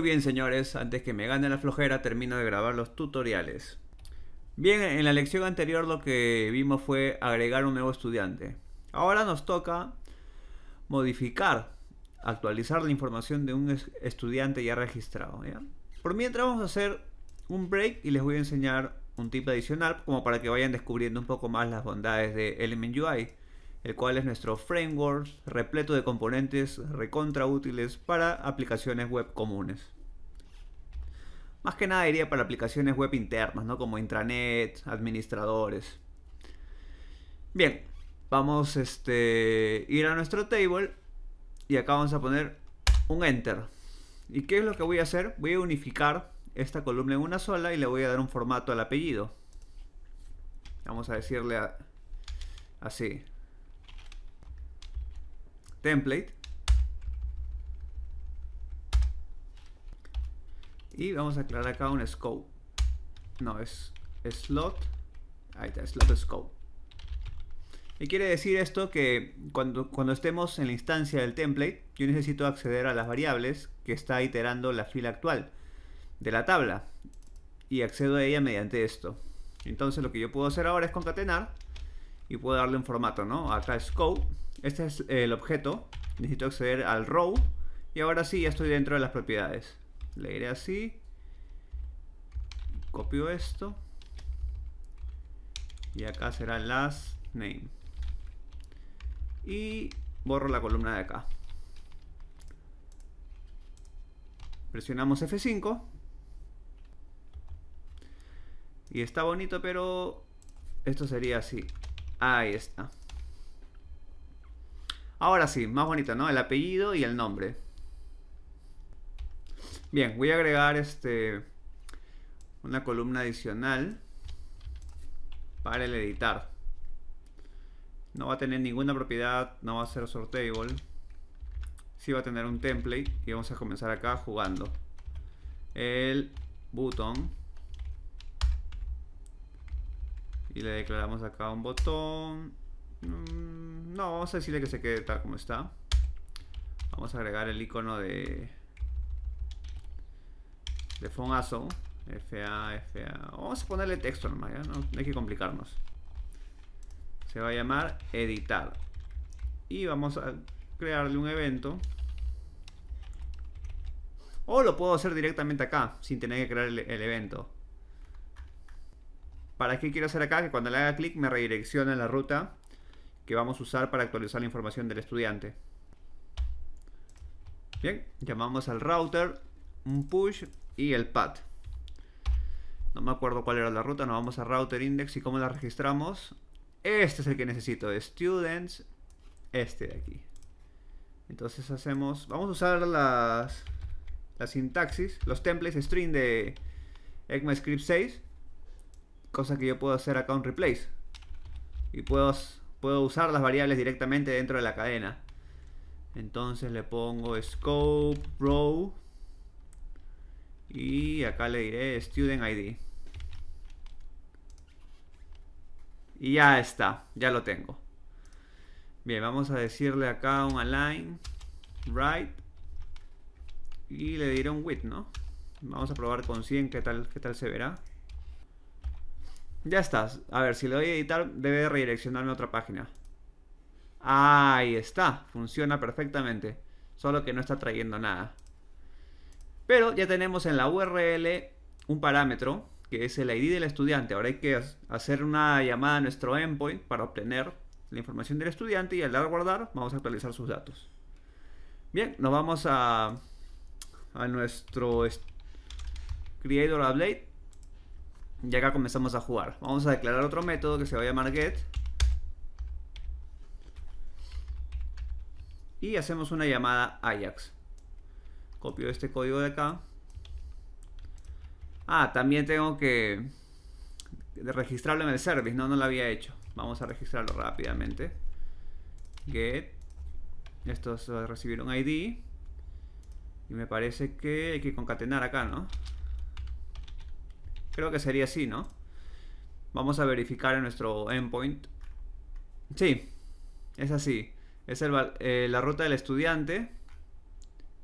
Muy bien señores, antes que me gane la flojera termino de grabar los tutoriales. Bien, en la lección anterior lo que vimos fue agregar un nuevo estudiante. Ahora nos toca modificar, actualizar la información de un estudiante ya registrado. Por mientras vamos a hacer un break y les voy a enseñar un tip adicional como para que vayan descubriendo un poco más las bondades de Element UI el cual es nuestro framework repleto de componentes recontra útiles para aplicaciones web comunes. Más que nada iría para aplicaciones web internas, como intranet, administradores. Bien, vamos a este, ir a nuestro table y acá vamos a poner un enter. ¿Y qué es lo que voy a hacer? Voy a unificar esta columna en una sola y le voy a dar un formato al apellido. Vamos a decirle así, template. Y vamos a crear acá un scope. No, es slot. Ahí está, slot scope. Y quiere decir esto que cuando, cuando estemos en la instancia del template, yo necesito acceder a las variables que está iterando la fila actual de la tabla. Y accedo a ella mediante esto. Entonces lo que yo puedo hacer ahora es concatenar y puedo darle un formato, ¿no? Acá scope este es el objeto. Necesito acceder al row. Y ahora sí, ya estoy dentro de las propiedades. Le iré así. Copio esto. Y acá será last name. Y borro la columna de acá. Presionamos F5. Y está bonito, pero esto sería así. Ahí está. Ahora sí, más bonito, ¿no? El apellido y el nombre. Bien, voy a agregar este una columna adicional para el editar. No va a tener ninguna propiedad, no va a ser sortable. Sí va a tener un template y vamos a comenzar acá jugando. El botón y le declaramos acá un botón. Mm. No, vamos a decirle que se quede tal como está. Vamos a agregar el icono de... De a FA, FA. Vamos a ponerle texto nomás, No, hay que complicarnos. Se va a llamar editar. Y vamos a crearle un evento. O lo puedo hacer directamente acá, sin tener que crear el, evento. ¿Para qué quiero hacer acá? Que cuando le haga clic me redirecciona la ruta que vamos a usar para actualizar la información del estudiante. Bien, llamamos al router, un push y el path. No me acuerdo cuál era la ruta, nos vamos a router index y cómo la registramos. Este es el que necesito, students, este de aquí. Entonces hacemos, vamos a usar las, Las sintaxis, los templates string de ECMAScript 6, cosa que yo puedo hacer acá un replace. Y puedo puedo usar las variables directamente dentro de la cadena. Entonces le pongo scope row y acá le diré student ID. Y ya está, ya lo tengo. Bien, vamos a decirle acá un align right y le diré un width, ¿no? Vamos a probar con 100 qué tal, qué tal se verá. Ya está, A ver, si le doy a editar, debe redireccionarme a otra página. Ahí está. Funciona perfectamente. Solo que no está trayendo nada. Pero ya tenemos en la URL un parámetro que es el ID del estudiante. Ahora hay que hacer una llamada a nuestro endpoint para obtener la información del estudiante y al dar guardar vamos a actualizar sus datos. Bien, nos vamos a, a nuestro Creator Update y acá comenzamos a jugar. Vamos a declarar otro método que se va a llamar get. Y hacemos una llamada Ajax. Copio este código de acá. Ah, también tengo que registrarlo en el service, no, no lo había hecho. Vamos a registrarlo rápidamente. Get. Estos recibieron ID. Y me parece que hay que concatenar acá, ¿no? Creo que sería así, ¿no? Vamos a verificar en nuestro endpoint. Sí, es así. Es eh, la ruta del estudiante,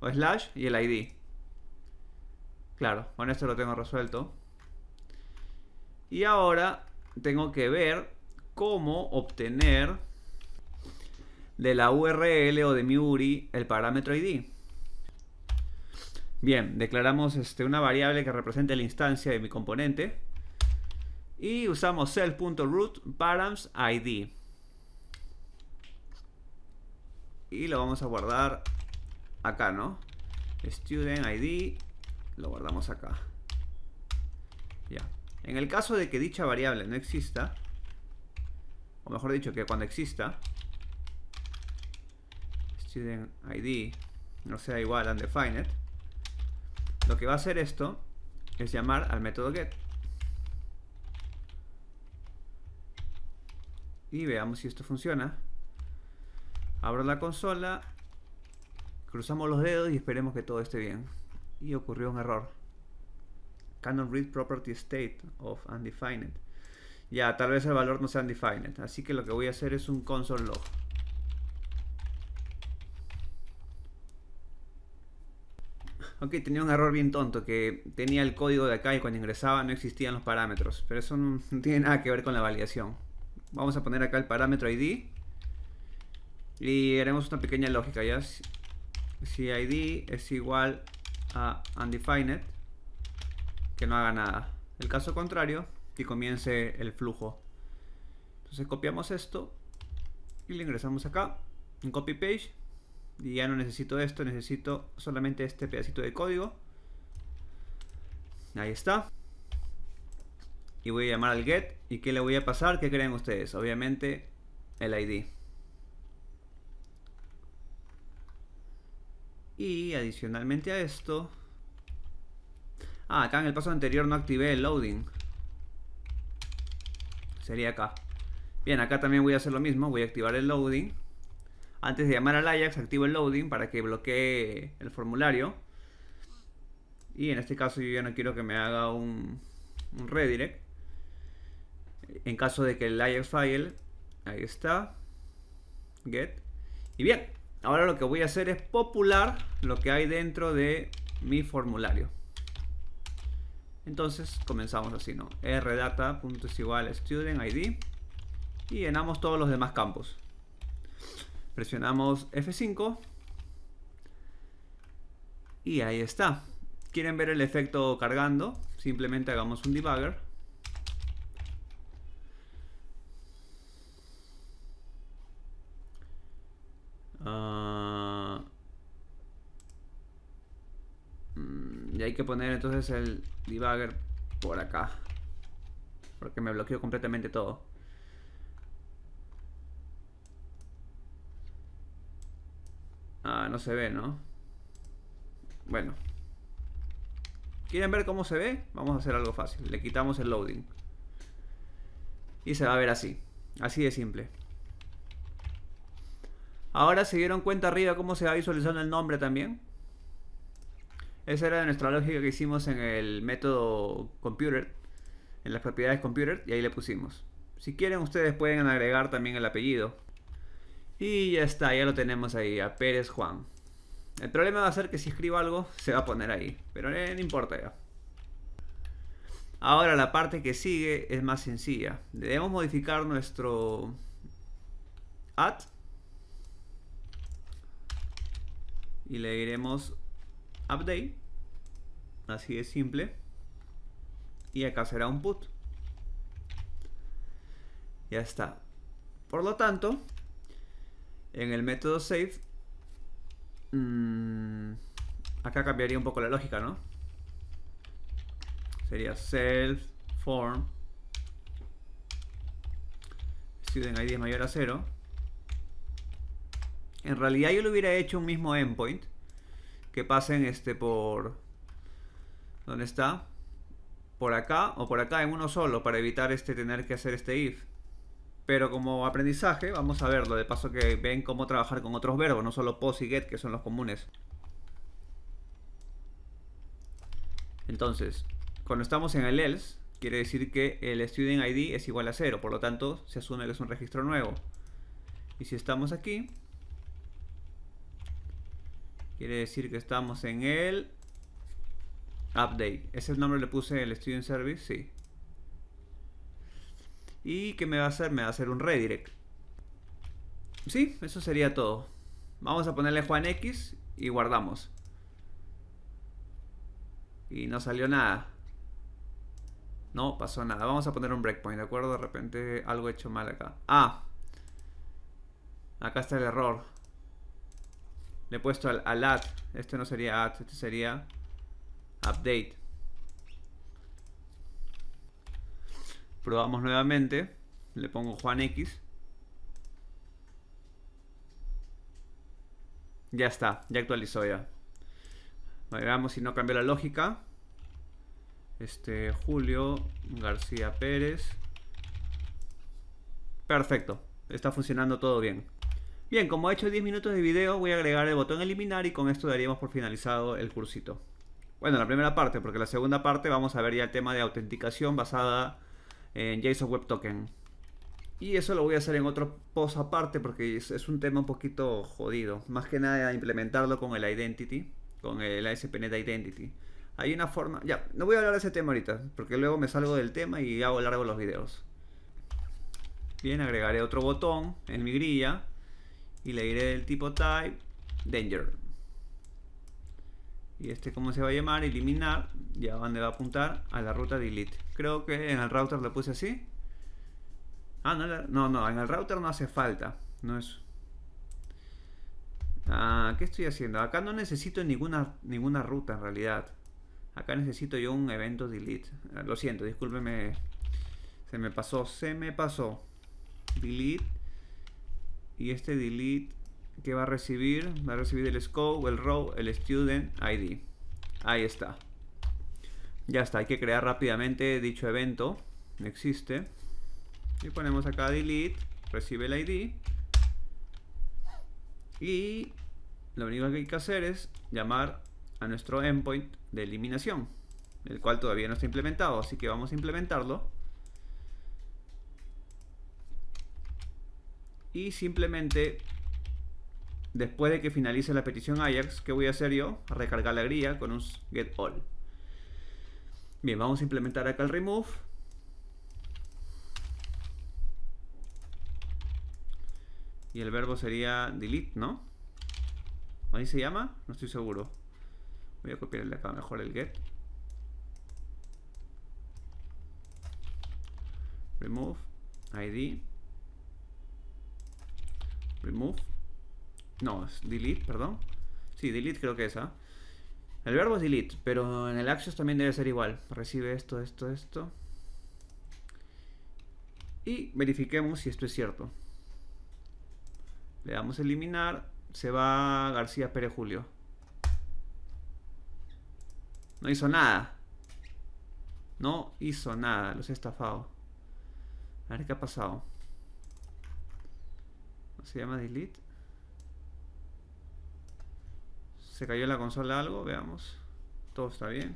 o slash, y el ID. Claro, con esto lo tengo resuelto. Y ahora tengo que ver cómo obtener de la URL o de mi URI el parámetro ID. Bien, declaramos este, una variable que represente la instancia de mi componente. Y usamos self.root Y lo vamos a guardar acá, ¿no? Student lo guardamos acá. Ya. En el caso de que dicha variable no exista, o mejor dicho, que cuando exista, studentId no sea igual a undefined, lo que va a hacer esto es llamar al método get. Y veamos si esto funciona. Abro la consola, cruzamos los dedos y esperemos que todo esté bien. Y ocurrió un error. Canon read property state of undefined. Ya, tal vez el valor no sea undefined. Así que lo que voy a hacer es un console log. Ok, tenía un error bien tonto, que tenía el código de acá y cuando ingresaba no existían los parámetros. Pero eso no, tiene nada que ver con la validación. Vamos a poner acá el parámetro ID. Y haremos una pequeña lógica, ¿ya? Si ID es igual a undefined, que no haga nada. El caso contrario, que comience el flujo. Entonces copiamos esto y le ingresamos acá, en copy page y ya no necesito esto, necesito solamente este pedacito de código. Ahí está. Y voy a llamar al get. ¿Y qué le voy a pasar? ¿Qué creen ustedes? Obviamente el ID. Y adicionalmente a esto... Ah, acá en el paso anterior no activé el loading. Sería acá. Bien, acá también voy a hacer lo mismo. Voy a activar el loading. Antes de llamar al Ajax, activo el loading para que bloquee el formulario. Y en este caso yo ya no quiero que me haga un, redirect. En caso de que el Ajax file, ahí está. Get. Y bien, ahora lo que voy a hacer es popular lo que hay dentro de mi formulario. Entonces comenzamos así, ¿no? rdata.es igual y llenamos todos los demás campos. Presionamos F5. Y ahí está. ¿Quieren ver el efecto cargando? Simplemente hagamos un debugger. Ah, mm, y hay que poner entonces el debugger por acá. Porque me bloqueó completamente todo. Ah, no se ve, ¿no? Bueno. ¿Quieren ver cómo se ve? Vamos a hacer algo fácil. Le quitamos el loading. Y se va a ver así. Así de simple. Ahora se dieron cuenta arriba cómo se va visualizando el nombre también. Esa era nuestra lógica que hicimos en el método computer. En las propiedades computer. Y ahí le pusimos. Si quieren ustedes pueden agregar también el apellido. Y ya está, ya lo tenemos ahí, a Pérez Juan. El problema va a ser que si escribo algo, se va a poner ahí. Pero eh, no importa ya. Ahora la parte que sigue es más sencilla. Debemos modificar nuestro add. Y le diremos update. Así de simple. Y acá será un put. Ya está. Por lo tanto, en el método save, mm, acá cambiaría un poco la lógica, ¿no? Sería self form student id mayor a cero. En realidad yo le hubiera hecho un mismo endpoint que pasen este por ¿dónde está? Por acá o por acá en uno solo para evitar este tener que hacer este if. Pero como aprendizaje, vamos a verlo. De paso que ven cómo trabajar con otros verbos, no solo post y get, que son los comunes. Entonces, cuando estamos en el else, quiere decir que el student ID es igual a cero, Por lo tanto, se asume que es un registro nuevo. Y si estamos aquí, quiere decir que estamos en el update. ¿Ese el nombre le puse en el student service? Sí. ¿Y qué me va a hacer? Me va a hacer un redirect. Sí, eso sería todo. Vamos a ponerle Juan X y guardamos. Y no salió nada. No pasó nada. Vamos a poner un breakpoint, ¿de acuerdo? De repente algo he hecho mal acá. Ah. Acá está el error. Le he puesto al, al add. Este no sería add, este sería update. Probamos nuevamente. Le pongo Juan X. Ya está, ya actualizó ya. Veamos si no cambió la lógica. Este, Julio García Pérez. Perfecto, está funcionando todo bien. Bien, como he hecho 10 minutos de video, voy a agregar el botón eliminar y con esto daríamos por finalizado el cursito. Bueno, la primera parte, porque la segunda parte vamos a ver ya el tema de autenticación basada en JSON Web Token. Y eso lo voy a hacer en otro post aparte porque es, un tema un poquito jodido. Más que nada implementarlo con el Identity, con el ASP.NET Identity. Hay una forma... Ya, no voy a hablar de ese tema ahorita porque luego me salgo del tema y hago largo los videos. Bien, agregaré otro botón en mi grilla y le iré el tipo type danger y este cómo se va a llamar, eliminar, ya a va a apuntar, a la ruta delete. Creo que en el router lo puse así. Ah, no, no, en el router no hace falta, no es... Ah, ¿qué estoy haciendo? Acá no necesito ninguna, ninguna ruta en realidad. Acá necesito yo un evento delete. Ah, lo siento, discúlpeme. Se me pasó, se me pasó. Delete. Y este delete que va a recibir, va a recibir el scope, el row, el student ID. Ahí está. Ya está, hay que crear rápidamente dicho evento. no Existe. Y ponemos acá delete, recibe el ID. Y lo único que hay que hacer es llamar a nuestro endpoint de eliminación, el cual todavía no está implementado, así que vamos a implementarlo. Y simplemente después de que finalice la petición Ajax, ¿qué voy a hacer yo? a Recargar la grilla con un get all. Bien, vamos a implementar acá el remove. Y el verbo sería delete, ¿no? ¿Ahí se llama? No estoy seguro. Voy a copiarle acá mejor el get. Remove, ID. Remove. No, es delete, perdón. Sí, delete creo que es, ¿ah? El verbo es delete, pero en el Axios también debe ser igual. Recibe esto, esto, esto. Y verifiquemos si esto es cierto. Le damos eliminar. Se va García Pérez Julio. No hizo nada. No hizo nada. Los he estafado. A ver qué ha pasado. ¿Se llama delete? Se cayó la consola algo, veamos. Todo está bien.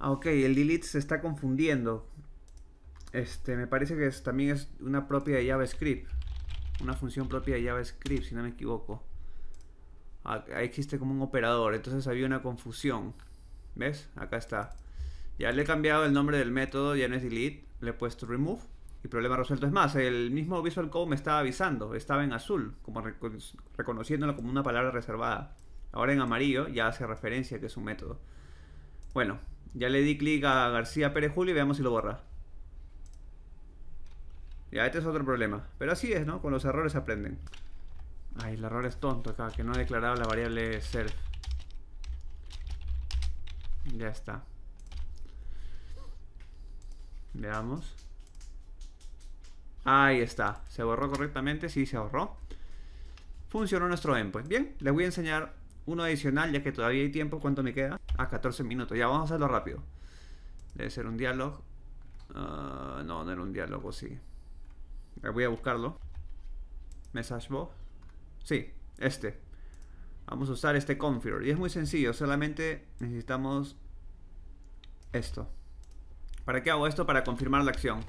Ah, ok, el delete se está confundiendo. Este, me parece que también es una propia de JavaScript. Una función propia de JavaScript, si no me equivoco. Ah, ahí existe como un operador, entonces había una confusión. ¿Ves? Acá está. Ya le he cambiado el nombre del método, ya no es delete, le he puesto remove y problema resuelto. Es más, el mismo Visual Code me estaba avisando, estaba en azul, como reconociéndolo como una palabra reservada. Ahora en amarillo ya hace referencia que es un método. Bueno, ya le di clic a García Pérez Julio y veamos si lo borra. Ya, este es otro problema. Pero así es, ¿no? Con los errores aprenden. Ay, el error es tonto acá, que no ha declarado la variable self. Ya está. Veamos. Ahí está. ¿Se borró correctamente? Sí, se ahorró. Funcionó nuestro endpoint. Bien, les voy a enseñar uno adicional, ya que todavía hay tiempo. ¿Cuánto me queda? A ah, 14 minutos. Ya, vamos a hacerlo rápido. Debe ser un diálogo. Ah, no, no era un diálogo, sí. Eh, voy a buscarlo. Message box. Sí, este. Vamos a usar este configure. Y es muy sencillo, solamente necesitamos esto. ¿Para qué hago esto? Para confirmar la acción.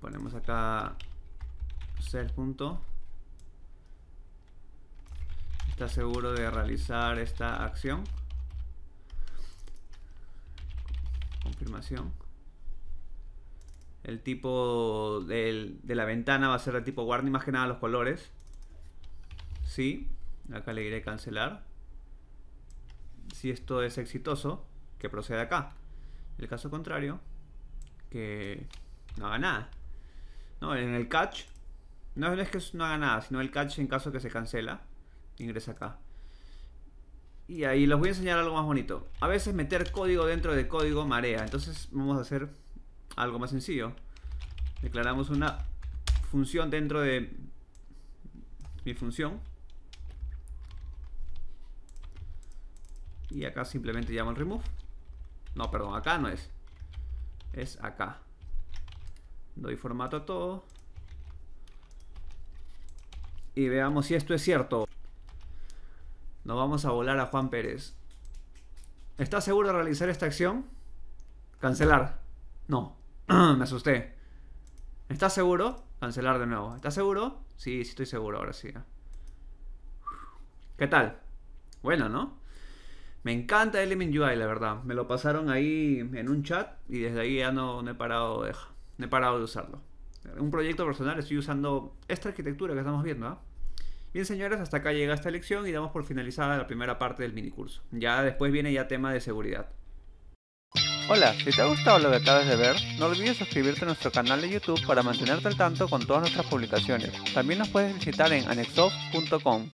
Ponemos acá el punto. Está seguro de realizar esta acción. Confirmación. El tipo de la ventana va a ser de tipo warning, más que nada los colores. Sí, acá le diré cancelar. Si esto es exitoso, que proceda acá. El caso contrario, que no haga nada. No, en el catch no, es que no haga nada, sino el catch en caso que se cancela. Ingresa acá. Y ahí les voy a enseñar algo más bonito. A veces meter código dentro de código marea. Entonces vamos a hacer algo más sencillo. Declaramos una función dentro de mi función. Y acá simplemente llamo el remove. No, perdón, acá no es. Es acá. Doy formato a todo y veamos si esto es cierto. Nos vamos a volar a Juan Pérez. ¿Estás seguro de realizar esta acción? Cancelar. No. Me asusté. ¿Estás seguro? Cancelar de nuevo. ¿Estás seguro? Sí, sí estoy seguro, ahora sí. ¿Qué tal? Bueno, ¿no? Me encanta Element UI, la verdad. Me lo pasaron ahí en un chat y desde ahí ya no, he parado de, no he parado de usarlo un proyecto personal estoy usando esta arquitectura que estamos viendo. ¿ah? Bien, señores, hasta acá llega esta lección y damos por finalizada la primera parte del minicurso. Ya después viene ya tema de seguridad. Hola, si te ha gustado lo que acabas de ver, no olvides suscribirte a nuestro canal de YouTube para mantenerte al tanto con todas nuestras publicaciones. También nos puedes visitar en anexof.com.